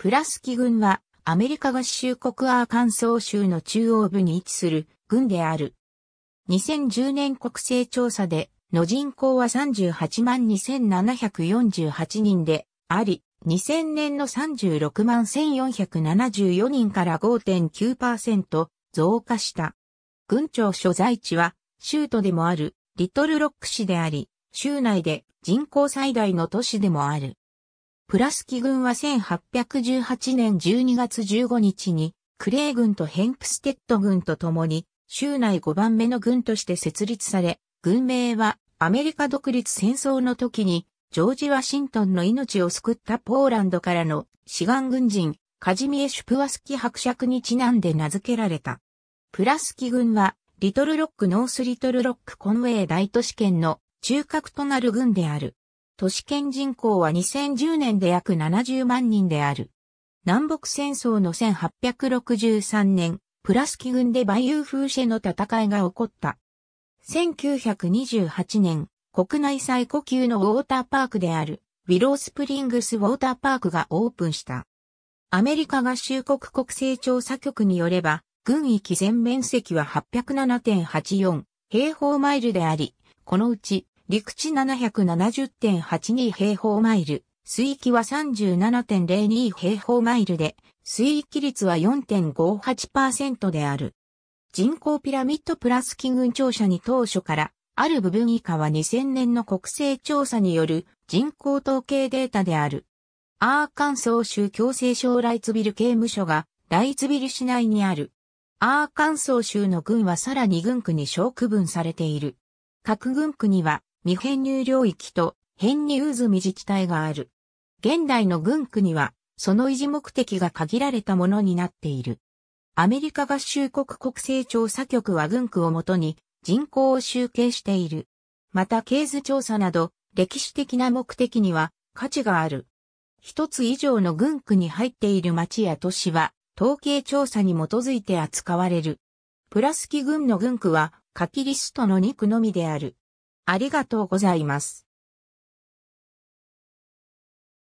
プラスキ軍は、アメリカ合衆国アーカンソー州の中央部に位置する軍である。2010年国勢調査で、の人口は38万2748人で、あり、2000年の36万1474人から5.9%増加した。軍庁所在地は、州都でもある、リトルロック市であり、州内で人口最大の都市でもある。プラスキ軍は1818年12月15日に、クレイ軍とヘンプステッド軍と共に、州内5番目の軍として設立され、軍名はアメリカ独立戦争の時に、ジョージ・ワシントンの命を救ったポーランドからの志願軍人、カジミエ・シュプワスキ伯爵にちなんで名付けられた。プラスキ軍は、リトルロック・ノース・リトルロック・コンウェイ大都市圏の中核となる軍である。都市圏人口は2010年で約70万人である。南北戦争の1863年、プラスキ軍でバイユーフーシェの戦いが起こった。1928年、国内最古級のウォーターパークである、ウィロースプリングスウォーターパークがオープンした。アメリカ合衆国国勢調査局によれば、軍域全面積は807.84平方マイルであり、このうち陸地770.82平方マイル、水域は37.02平方マイルで、水域率は4.58%である。人口ピラミッドプラス金群庁舎に当初から、ある部分以下は2000年の国勢調査による人口統計データである。アーカンソー州強制省ライツビル刑務所がライツビル市内にある。アーカンソー州の軍はさらに軍区に小区分されている。各軍区には未編入領域と編入済み自治体がある。現代の軍区には、その維持目的が限られたものになっている。アメリカ合衆国国勢調査局は軍区をもとに人口を集計している。また経図調査など歴史的な目的には価値がある。一つ以上の軍区に入っている町や都市は統計調査に基づいて扱われる。プラスキ軍の軍区はカキリストの2区のみである。ありがとうございます。